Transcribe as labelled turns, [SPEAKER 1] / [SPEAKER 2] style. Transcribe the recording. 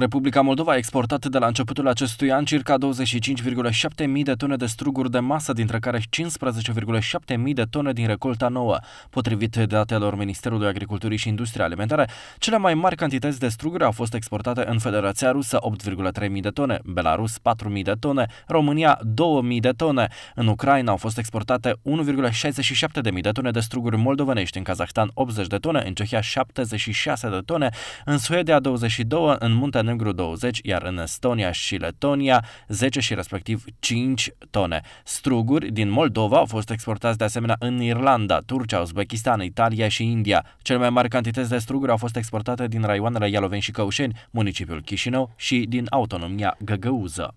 [SPEAKER 1] Republica Moldova a exportat de la începutul acestui an circa 25,7 mii de tone de struguri de masă, dintre care 15,7 mii de tone din recolta nouă. Potrivit datelor Ministerului Agriculturii și Industriei Alimentare, cele mai mari cantități de struguri au fost exportate în Federația Rusă 8,3 mii de tone, Belarus 4 mii de tone, România 2 mii de tone. În Ucraina au fost exportate 1,67 de mii de tone de struguri moldovenești, în Kazahstan 80 de tone, în Cehia 76 de tone, în Suedia 22, în Munte negru 20, iar în Estonia și Letonia 10 și respectiv 5 tone. Struguri din Moldova au fost exportați de asemenea în Irlanda, Turcia, Uzbekistan, Italia și India. Cele mai mari cantități de struguri au fost exportate din raioanele Ialoveni și Căușeni, municipiul Chișinău și din autonomia Găgăuză.